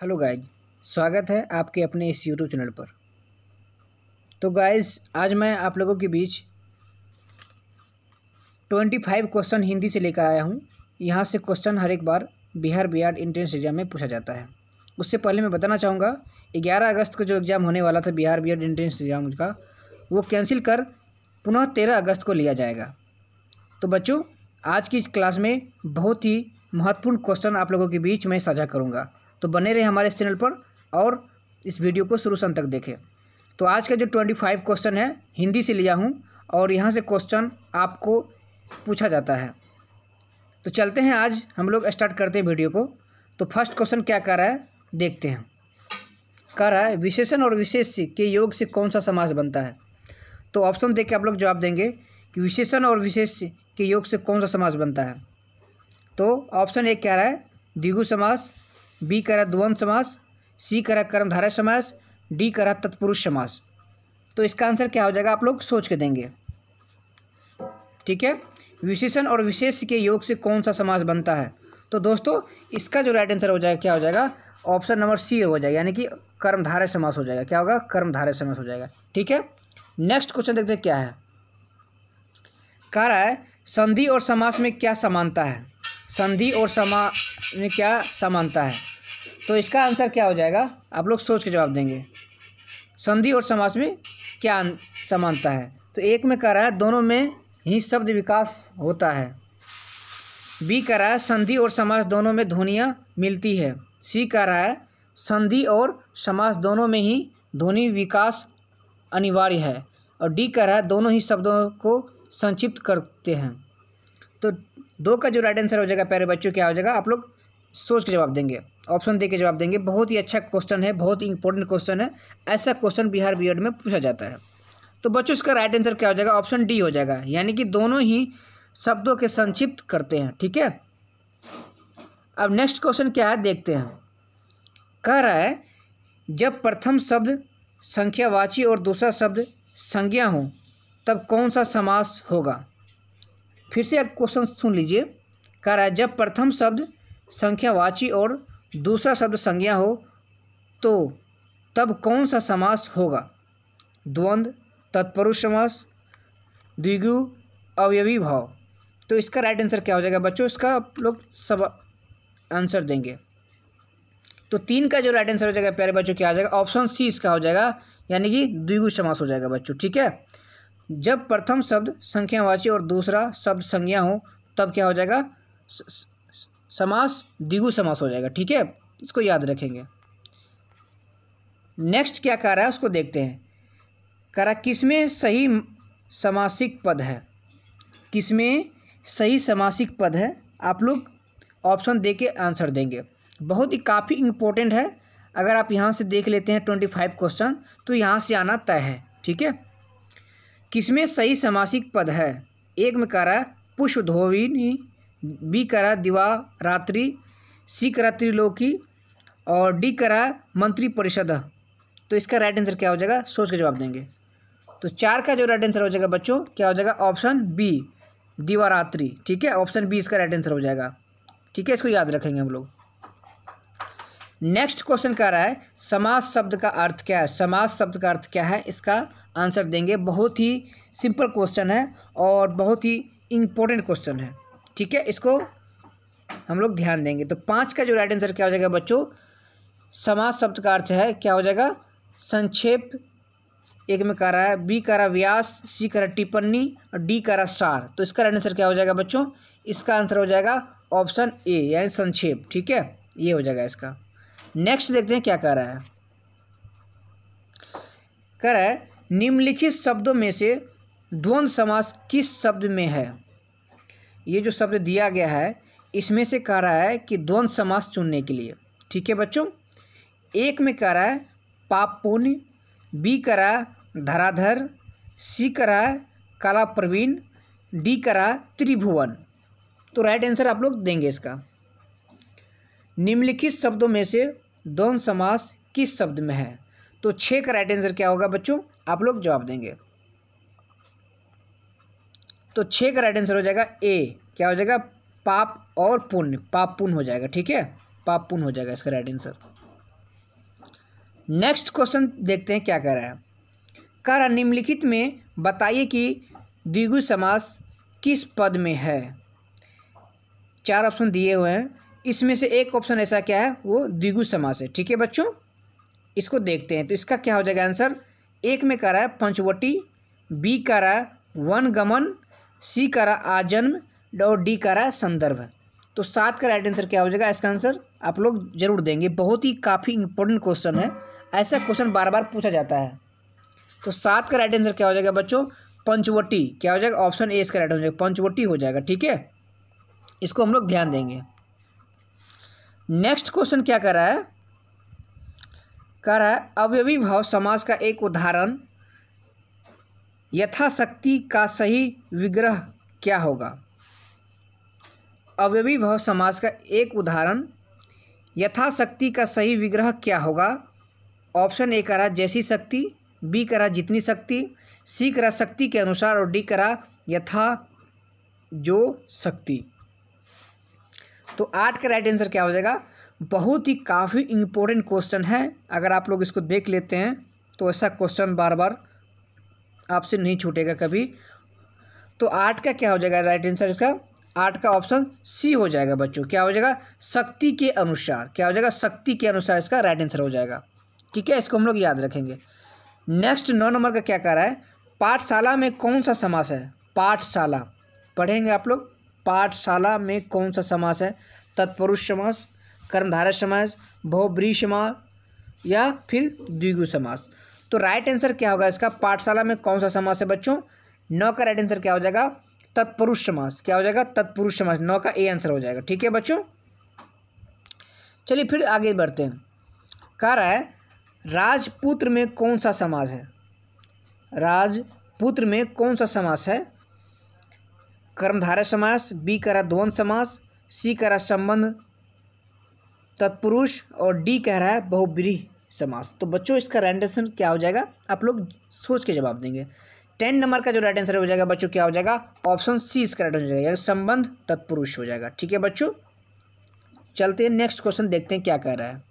hello guys स्वागत है आपके अपने इस यूट्यूब चैनल पर तो गाइज आज मैं आप लोगों के बीच ट्वेंटी फाइव क्वेश्चन हिंदी से लेकर आया हूँ यहाँ से क्वेश्चन हर एक बार बिहार बिहार इंट्रेंस एग्जाम में पूछा जाता है उससे पहले मैं बताना चाहूँगा ग्यारह अगस्त को जो एग्ज़ाम होने वाला था बिहार बिहार इंट्रेंस एग्ज़ाम का वो कैंसिल कर पुनः तेरह अगस्त को लिया जाएगा तो बच्चों आज की क्लास में बहुत ही महत्वपूर्ण क्वेश्चन आप लोगों के बीच मैं साझा करूँगा तो बने रहे हमारे इस चैनल पर और इस वीडियो को शुरू सन तक देखें तो आज का जो ट्वेंटी फाइव क्वेश्चन है हिंदी से लिया हूँ और यहाँ से क्वेश्चन आपको पूछा जाता है तो चलते हैं आज हम लोग स्टार्ट करते हैं वीडियो को तो फर्स्ट क्वेश्चन क्या कर रहा है देखते हैं कह रहा है विशेषण और विशेष के योग से कौन सा समाज बनता है तो ऑप्शन देख के आप लोग जवाब देंगे कि विशेषण और विशेष के योग से कौन सा समाज बनता है तो ऑप्शन एक क्या रहा है द्विगु समास बी करा द्वंद समास सी करा कर्मधारय समास डी करा तत्पुरुष समास तो इसका आंसर क्या हो जाएगा आप लोग सोच के देंगे ठीक है विशेषण और विशेष के योग से कौन सा समास बनता है तो दोस्तों इसका जो राइट आंसर हो जाएगा क्या हो जाएगा ऑप्शन नंबर सी हो जाएगा यानी कि कर्मधारय समास हो जाएगा क्या होगा कर्मधारय समास हो जाएगा ठीक है नेक्स्ट क्वेश्चन देखते हैं क्या है कह रहा है संधि और समास में क्या समानता है संधि और समा में क्या समानता है तो इसका आंसर क्या हो जाएगा आप लोग सोच के जवाब देंगे संधि और समास में क्या समानता है तो एक में कह रहा है दोनों में ही शब्द विकास होता है बी कह रहा है संधि और समास दोनों में ध्वनियाँ मिलती है सी कह रहा है संधि और समास दोनों में ही ध्वनि विकास अनिवार्य है और डी कह रहा है दोनों ही शब्दों को संक्षिप्त करते हैं तो दो का जो राइट आंसर हो जाएगा प्यारे बच्चों क्या हो जाएगा आप लोग सोच के जवाब देंगे ऑप्शन दे जवाब देंगे बहुत ही अच्छा क्वेश्चन है बहुत ही इंपॉर्टेंट क्वेश्चन है ऐसा क्वेश्चन बिहार बी e में पूछा जाता है तो बच्चों इसका राइट आंसर क्या हो जाएगा ऑप्शन डी हो जाएगा यानी कि दोनों ही शब्दों के संक्षिप्त करते हैं ठीक है अब नेक्स्ट क्वेश्चन क्या है देखते हैं कह रहा है जब प्रथम शब्द संख्यावाची और दूसरा शब्द संज्ञा हो तब कौन सा समास होगा फिर से एक क्वेश्चन सुन लीजिए कह रहा है जब प्रथम शब्द संख्यावाची और दूसरा शब्द संज्ञा हो तो तब कौन सा समास होगा द्वंद्व तत्पुरुष समास द्विगु अवयवी भाव तो इसका राइट आंसर क्या हो जाएगा बच्चों इसका आप लोग सब आंसर देंगे तो तीन का जो राइट आंसर हो जाएगा प्यारे बच्चों क्या हो जाएगा ऑप्शन सी इसका हो जाएगा यानी कि द्विगु समास हो जाएगा बच्चों ठीक है जब प्रथम शब्द संख्यावाची और दूसरा शब्द संज्ञा हो तब क्या हो जाएगा समास द्विगु समास हो जाएगा ठीक है इसको याद रखेंगे नेक्स्ट क्या कह रहा है उसको देखते हैं कह रहा किसमें सही समासिक पद है किसमें सही समासिक पद है आप लोग ऑप्शन दे के आंसर देंगे बहुत ही काफ़ी इम्पोर्टेंट है अगर आप यहाँ से देख लेते हैं ट्वेंटी फाइव क्वेश्चन तो यहाँ से आना तय है ठीक है किसमें सही समासिक पद है एक में कह रहा है पुष्प धोविनी बी करा रात्रि सी करा त्रिलोकी और डी करा मंत्रिपरिषद तो इसका राइट आंसर क्या हो जाएगा सोच के जवाब देंगे तो चार का जो राइट आंसर हो जाएगा बच्चों क्या हो जाएगा ऑप्शन बी दिवारात्रि ठीक है ऑप्शन बी इसका राइट आंसर हो जाएगा ठीक है इसको याद रखेंगे हम लोग नेक्स्ट क्वेश्चन कह रहा है समाज शब्द का अर्थ क्या है समाज शब्द का अर्थ क्या है इसका आंसर देंगे बहुत ही सिंपल क्वेश्चन है और बहुत ही इम्पोर्टेंट क्वेश्चन है ठीक है इसको हम लोग ध्यान देंगे तो पाँच का जो राइट आंसर क्या हो जाएगा बच्चों समाज शब्द का अर्थ है क्या हो जाएगा संक्षेप एक में करा है बी करा व्यास सी करा टिप्पणी और डी करा सार तो इसका राइट आंसर क्या हो जाएगा बच्चों इसका आंसर हो जाएगा ऑप्शन ए यानी संक्षेप ठीक है ये हो जाएगा इसका नेक्स्ट देखते हैं क्या कह रहा है कह रहा है निम्नलिखित शब्दों में से द्वंद्व समास किस शब्द में है ये जो शब्द दिया गया है इसमें से कह रहा है कि द्वंद्व समास चुनने के लिए ठीक है बच्चों एक में कह रहा है पाप पुण्य बी करा धराधर सी करा काला प्रवीण डी करा त्रिभुवन तो राइट आंसर आप लोग देंगे इसका निम्नलिखित शब्दों में से द्वंद्व समास किस शब्द में है तो छः का राइट आंसर क्या होगा बच्चों आप लोग जवाब देंगे तो छः का राइट आंसर हो जाएगा ए क्या हो जाएगा पाप और पुण्य पाप पुण्य हो जाएगा ठीक है पाप पुण्य हो जाएगा इसका राइट आंसर नेक्स्ट क्वेश्चन देखते हैं क्या कह रहा है कह रहा निम्नलिखित में बताइए कि द्विगु समास किस पद में है चार ऑप्शन दिए हुए हैं इसमें से एक ऑप्शन ऐसा क्या है वो द्विगु समास है ठीक है बच्चों इसको देखते हैं तो इसका क्या हो जाएगा आंसर एक में कह रहा है पंचवटी बी कह रहा है वन गमन सी करा आजन्म और डी करा संदर्भ तो सात का राइट आंसर क्या हो जाएगा इसका आंसर आप लोग जरूर देंगे बहुत ही काफ़ी इंपॉर्टेंट क्वेश्चन है ऐसा क्वेश्चन बार बार पूछा जाता है तो सात का राइट आंसर क्या हो जाएगा बच्चों पंचवटी क्या हो जाएगा ऑप्शन ए इसका राइट हो जाएगा पंचवटी हो जाएगा ठीक है इसको हम लोग ध्यान देंगे नेक्स्ट क्वेश्चन क्या कर रहा है कह रहा है अवयवी भाव समाज का एक उदाहरण यथाशक्ति का सही विग्रह क्या होगा भव समाज का एक उदाहरण यथाशक्ति का सही विग्रह क्या होगा ऑप्शन ए करा जैसी शक्ति बी करा जितनी शक्ति सी करा शक्ति के अनुसार और डी करा यथा जो शक्ति तो आठ का राइट आंसर क्या हो जाएगा बहुत ही काफ़ी इम्पोर्टेंट क्वेश्चन है अगर आप लोग इसको देख लेते हैं तो ऐसा क्वेश्चन बार बार आपसे नहीं छूटेगा कभी तो आठ का क्या हो जाएगा राइट आंसर इसका आठ का ऑप्शन सी हो जाएगा बच्चों क्या हो जाएगा शक्ति के अनुसार क्या हो जाएगा शक्ति के अनुसार इसका राइट आंसर हो जाएगा ठीक है इसको हम लोग याद रखेंगे नेक्स्ट नौ नंबर का क्या कह रहा है पाठशाला में कौन सा समास है पाठशाला पढ़ेंगे आप लोग पाठशाला में कौन सा समास है तत्पुरुष समास कर्मधारा समास बहुब्री समास या फिर द्विगु समास तो राइट आंसर क्या होगा इसका पाठशाला में कौन सा समास है बच्चों नौ का राइट आंसर क्या हो जाएगा तत्पुरुष समास क्या हो जाएगा तत्पुरुष समास नौ का ए आंसर हो जाएगा ठीक है बच्चों चलिए फिर आगे बढ़ते हैं कह रहा है राजपुत्र में कौन सा समास है राजपुत्र में कौन सा समास है कर्मधारय समास बी कह रहा द्वंद समास सी कह रहा संबंध तत्पुरुष और डी कह रहा है बहुब्रीह समास तो बच्चों इसका राइट आंसर क्या हो जाएगा आप लोग सोच के जवाब देंगे टेन नंबर का जो राइट आंसर हो जाएगा बच्चों क्या हो जाएगा ऑप्शन सी इसका राइट आंसर हो जाएगा संबंध तत्पुरुष हो जाएगा ठीक है बच्चों चलते हैं नेक्स्ट क्वेश्चन देखते हैं क्या कह रहा है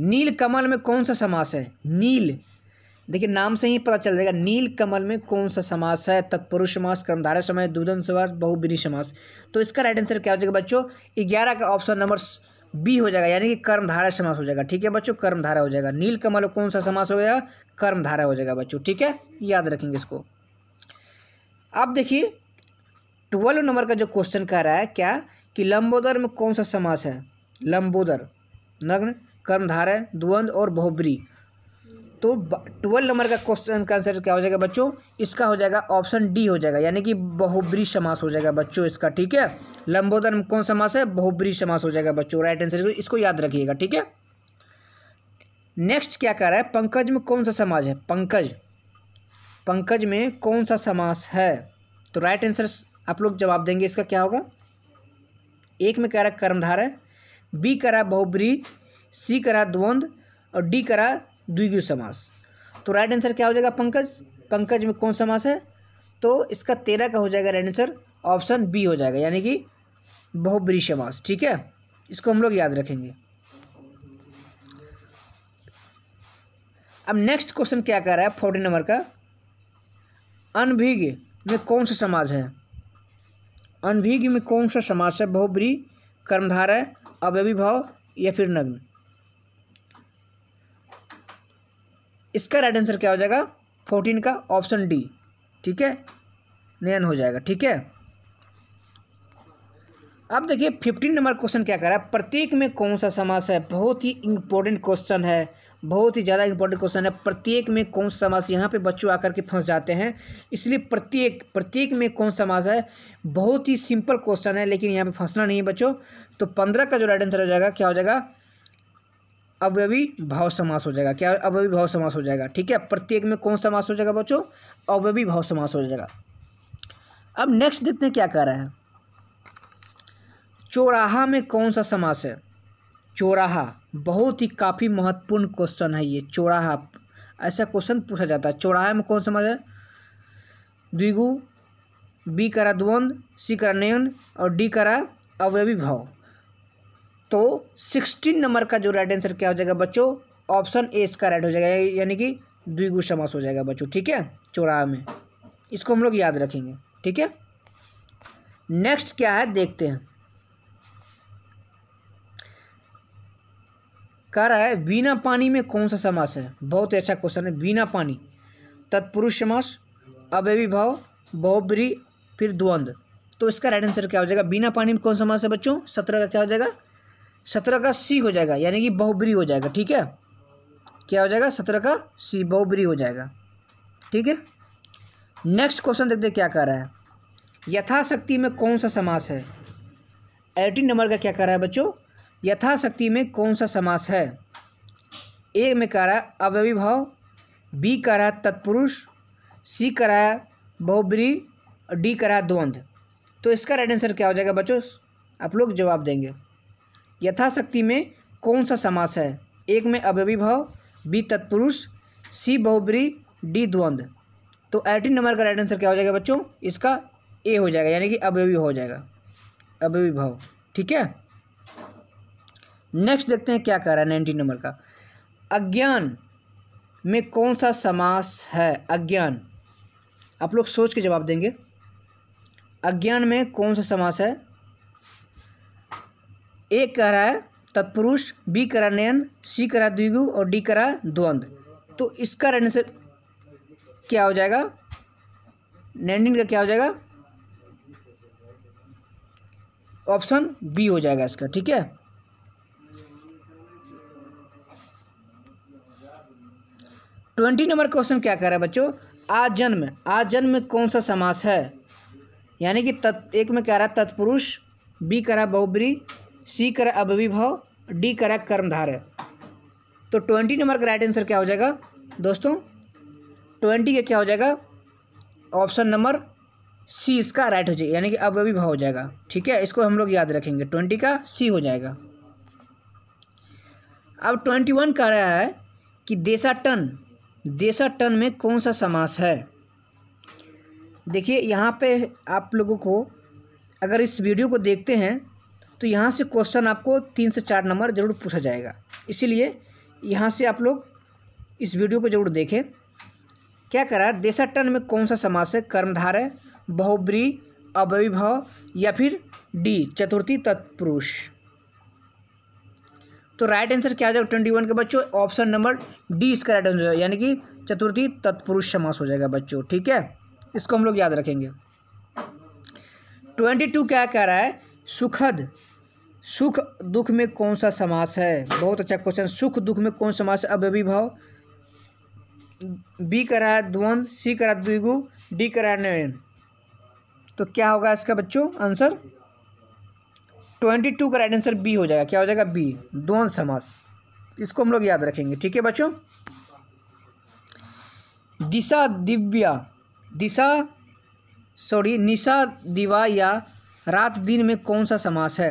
नील कमल में कौन सा समास है नील देखिए नाम से ही पता चल जाएगा नील कमल में कौन सा समास है तत्पुरुष समास कर्मधारय समास दुधन समास बहुबिनी समास तो इसका राइट आंसर क्या हो जाएगा बच्चों ग्यारह का ऑप्शन नंबर बी हो जाएगा यानी कि कर्मधारा समास हो जाएगा ठीक है बच्चों कर्मधारा हो जाएगा नील कमल कौन सा समास हो गया कर्मधारा हो जाएगा बच्चों ठीक है याद रखेंगे इसको अब देखिए ट्वेल्व नंबर का जो क्वेश्चन कह रहा है क्या कि लंबोदर में कौन सा समास है लंबोदर नग्न कर्मधारा द्वंद और बहुबरी तो ट्वेल्व नंबर का क्वेश्चन का आंसर क्या हो जाएगा बच्चों इसका हो जाएगा ऑप्शन डी हो जाएगा यानी कि बहुबरी समास हो जाएगा बच्चों इसका ठीक है लंबोदर कौन समास है बहुब्री समास हो जाएगा बच्चों राइट आंसर इसको याद रखिएगा ठीक है नेक्स्ट क्या कह रहा है पंकज में कौन सा समाज है पंकज पंकज में कौन सा समास है तो राइट आंसर आप लोग जवाब देंगे इसका क्या होगा एक में कह रहा है कर्मधार है बी करा बहुब्री सी करा द्वंद और डी करा द्विगु समास तो राइट आंसर क्या हो जाएगा पंकज पंकज में कौन समास है तो इसका तेरह का हो जाएगा राइट आंसर ऑप्शन बी हो जाएगा यानी कि बहुब्रीश समास ठीक है इसको हम लोग याद रखेंगे अब नेक्स्ट क्वेश्चन क्या कह रहा है फोर्टीन नंबर का अनभिग में कौन सा समाज है अनभिज्ञ में कौन सा समाज है बहुब्री कर्मधारा अवयवी भाव या फिर नग्न इसका राइट आंसर क्या हो जाएगा फोर्टीन का ऑप्शन डी ठीक है नयन हो जाएगा ठीक है अब देखिए फिफ्टीन नंबर क्वेश्चन क्या रहा है प्रत्येक में कौन सा समास है बहुत ही इंपॉर्टेंट क्वेश्चन है बहुत ही ज़्यादा इंपॉर्टेंट क्वेश्चन है प्रत्येक में कौन सा समास यहाँ पे बच्चों आकर के फंस जाते हैं इसलिए प्रत्येक प्रत्येक में कौन सा समास है बहुत ही सिंपल क्वेश्चन है लेकिन यहाँ पे फंसना नहीं है बच्चों तो पंद्रह का जो राइट आंसर हो जाएगा क्या हो जाएगा अवयवी भाव समास हो जाएगा क्या अवयवी भाव समास हो जाएगा ठीक है प्रत्येक में कौन समास हो जाएगा बच्चों अवयवी भाव समास हो जाएगा अब नेक्स्ट देखते हैं क्या कह रहे हैं चौराहा में कौन सा समास है चौराहा बहुत ही काफ़ी महत्वपूर्ण क्वेश्चन है ये चौराहा ऐसा क्वेश्चन पूछा जाता है चौराहा में कौन समास है द्विगु बी करा द्वंद सी करा नयन और डी करा अवयवी भाव तो सिक्सटीन नंबर का जो राइट आंसर क्या हो जाएगा बच्चों ऑप्शन ए इसका राइट हो जाएगा यानी कि द्विगु समास हो जाएगा बच्चों ठीक है चौराहा में इसको हम लोग याद रखेंगे ठीक है नेक्स्ट क्या है देखते हैं कह रहा है बिना पानी में कौन सा समास है बहुत ही अच्छा क्वेश्चन है बिना पानी तत्पुरुष समास अव्यभिभाव बहुब्री फिर द्वंद्व तो इसका राइट आंसर क्या हो जाएगा बिना पानी में कौन सा समास है बच्चों सत्रह का क्या हो जाएगा सत्रह का सी हो जाएगा यानी कि बहुब्री हो जाएगा ठीक है क्या हो जाएगा सत्रह का सी बहुब्री हो जाएगा ठीक है नेक्स्ट क्वेश्चन देखते क्या कह रहा है यथाशक्ति में कौन सा समास है एटीन नंबर का क्या कह रहा है बच्चों यथाशक्ति में कौन सा समास है ए में कह रहा है अवयवी भाव बी कह रहा है तत्पुरुष सी कह रहा है बहुब्री और डी कह रहा है द्वंद्व तो इसका राइट आंसर क्या हो जाएगा बच्चों आप लोग जवाब देंगे यथाशक्ति में कौन सा समास है एक में अवयवी भाव बी तत्पुरुष सी बहुब्री डी द्वंद्व तो एटीन नंबर का राइट आंसर क्या हो जाएगा बच्चों इसका ए हो जाएगा यानी कि अवयवी हो जाएगा अवयवी भाव ठीक है नेक्स्ट देखते हैं क्या कह रहा है नाइनटीन नंबर का अज्ञान में कौन सा समास है अज्ञान आप लोग सोच के जवाब देंगे अज्ञान में कौन सा समास है ए कह रहा है तत्पुरुष बी करा नयन सी करा द्विगु और डी करा द्वंद्व तो इसका रहने से क्या हो जाएगा नैंडिन का क्या हो जाएगा ऑप्शन बी हो जाएगा इसका ठीक है ट्वेंटी नंबर क्वेश्चन क्या कह रहा है बच्चों आजन्म आजन्म कौन सा समास है यानी कि तत् एक में कह रहा है तत्पुरुष बी करा बहुबरी सी करा अभिभव डी करा कर्मधार है तो ट्वेंटी नंबर का राइट आंसर क्या हो जाएगा दोस्तों ट्वेंटी का क्या हो जाएगा ऑप्शन नंबर सी इसका राइट हो जाएगा यानी कि अब अभिभव हो जाएगा ठीक है इसको हम लोग याद रखेंगे ट्वेंटी का सी हो जाएगा अब ट्वेंटी वन कह रहा है कि देशाटन टन में कौन सा समास है देखिए यहाँ पे आप लोगों को अगर इस वीडियो को देखते हैं तो यहाँ से क्वेश्चन आपको तीन से चार नंबर ज़रूर पूछा जाएगा इसीलिए यहाँ से आप लोग इस वीडियो को ज़रूर देखें क्या करा टन में कौन सा समास है कर्मधारय बहुब्री अवैभव या फिर डी चतुर्थी तत्पुरुष तो राइट आंसर क्या हो जाएगा ट्वेंटी वन के बच्चों ऑप्शन नंबर डी इसका राइट आंसर है यानी कि चतुर्थी तत्पुरुष समास हो जाएगा बच्चों ठीक है इसको हम लोग याद रखेंगे ट्वेंटी टू क्या कह रहा है सुखद सुख दुख में कौन सा समास है बहुत अच्छा क्वेश्चन सुख दुख में कौन समास है अभी भाव बी करा द्वंद सी करा द्विगु डी करा नयन तो क्या होगा इसका बच्चों आंसर ट्वेंटी टू का राइट आंसर बी हो जाएगा क्या हो जाएगा बी दोन समास इसको हम लोग याद रखेंगे ठीक है बच्चों दिशा दिव्या दिशा सॉरी निशा दिवा या रात दिन में कौन सा समास है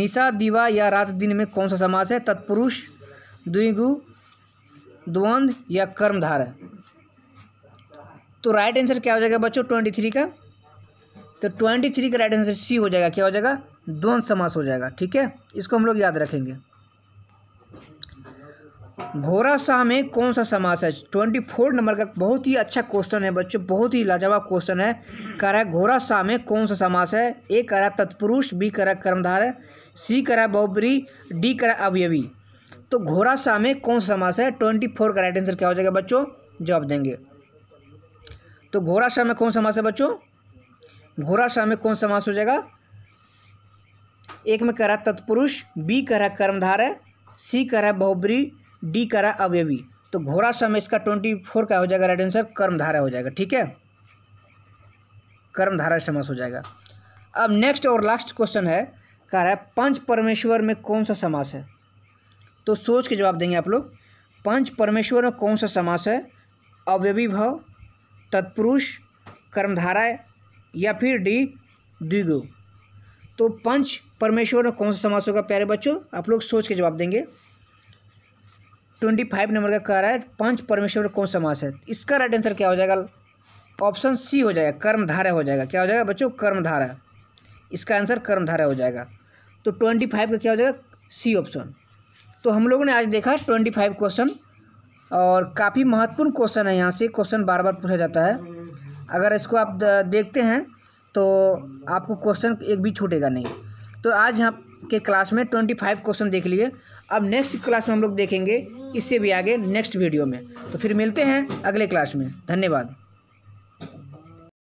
निशा दिवा या रात दिन में कौन सा समास है तत्पुरुष द्विगु द्वंद या कर्मधार तो राइट आंसर क्या हो जाएगा बच्चों ट्वेंटी थ्री का तो ट्वेंटी थ्री का राइट आंसर सी हो जाएगा क्या हो जाएगा द्वंद समास हो जाएगा ठीक है इसको हम लोग याद रखेंगे घोरा शाह में कौन सा समास है ट्वेंटी फोर नंबर का बहुत ही अच्छा क्वेश्चन है बच्चों बहुत ही लाजवाब क्वेश्चन है कह रहा है घोरा शाह में कौन सा समास है ए करा तत्पुरुष बी करा कर्मधार सी करा बहुबरी डी करा अवयवी तो घोरा शाह में कौन सा समास है ट्वेंटी फोर का राइट आंसर क्या हो जाएगा बच्चों जवाब देंगे तो घोरा शाह में कौन समास है बच्चों घोरा शाह में कौन समास हो जाएगा एक में है तत्पुरुष बी करा कर्मधारय सी करा बहुब्री डी करा अवयवी तो घोड़ा समय इसका ट्वेंटी फोर का हो जाएगा राइट आंसर कर्मधारा हो जाएगा ठीक है कर्मधारा समास हो जाएगा अब नेक्स्ट और लास्ट क्वेश्चन है कह रहा है पंच परमेश्वर में कौन सा समास है तो सोच के जवाब देंगे आप लोग पंच परमेश्वर में कौन सा समास है अवयवी भाव तत्पुरुष कर्मधारा या फिर डी द्विगु तो पंच परमेश्वर कौन सा समास होगा प्यारे बच्चों आप लोग सोच के जवाब देंगे ट्वेंटी फाइव नंबर का कह रहा है पंच परमेश्वर कौन समास है इसका राइट आंसर क्या हो जाएगा ऑप्शन सी हो जाएगा कर्मधारा हो जाएगा क्या हो जाएगा बच्चों कर्मधारा इसका आंसर कर्मधारा हो जाएगा तो ट्वेंटी फाइव का क्या हो जाएगा सी ऑप्शन तो हम लोगों ने आज देखा ट्वेंटी फाइव क्वेश्चन और काफ़ी महत्वपूर्ण क्वेश्चन है यहाँ से क्वेश्चन बार बार पूछा जाता है अगर इसको आप देखते हैं तो आपको क्वेश्चन एक भी छूटेगा नहीं तो आज हम के क्लास में ट्वेंटी फाइव क्वेश्चन देख लिए अब नेक्स्ट क्लास में हम लोग देखेंगे इससे भी आगे नेक्स्ट वीडियो में तो फिर मिलते हैं अगले क्लास में धन्यवाद